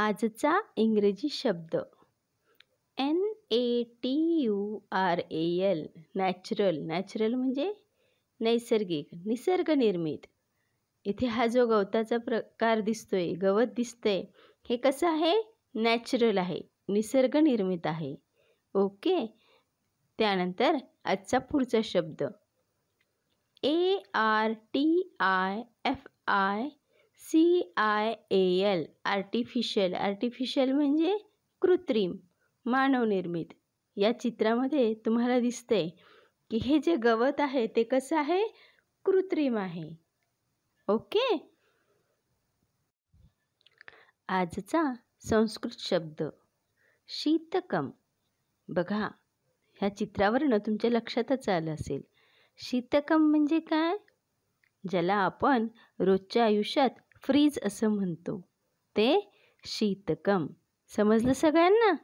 आजचा इंग्रजी शब्द N A T U R A L natural natural म्हणजे नैसर्गिक निसर्गनिर्मित इथे हा जो गवताचा प्रकार दिसतोय गवत दिसतंय हे कसं आहे नॅचरल आहे निसर्गनिर्मित आहे ओके त्यानंतर आजचा पुढचा शब्द A R T I F I C I A L artificial artificial म्हणजे कृत्रिम मानवनिर्मित या चित्रामध्ये तुम्हाला दिसतंय की हे जे गवत आहे ते कसं आहे कृत्रिम आहे ओके आजचा संस्कृत शब्द शीतकम बघा ह्या चित्रावरनं तुमच्या लक्षातच आलं असेल शीतकम म्हणजे काय ज्याला आपण रोजच्या आयुष्यात फ्रीज असं म्हणतो ते शीतकम समजलं सगळ्यांना